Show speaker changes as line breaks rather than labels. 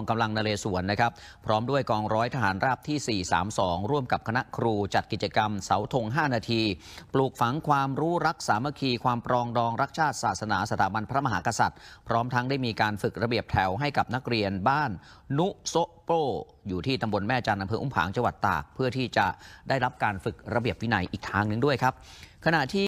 องกำลังนเรศวรนะครับ พร้อมด้วยกองร้อยทหารราบที่ 432 ร่วมกับคณะครูจัดกิจกรรมเสาธง 5 นาที ปลูกฝังความรู้รักสามัคคีความปรองดองรักชาติศาสนาสถาบันพระมหากษัตริย์พร้อมทั้งได้มีการฝึกระเบียบแถวให้กับนักเรียนบ้าน นุโซโปอยู่ที่ตำบลแม่จันอำเภออุ้มผางจังหวัดตากเพื่อที่จะได้รับการฝึกระเบียบวินัยอีกทางหนึ่งด้วยครับขณะที่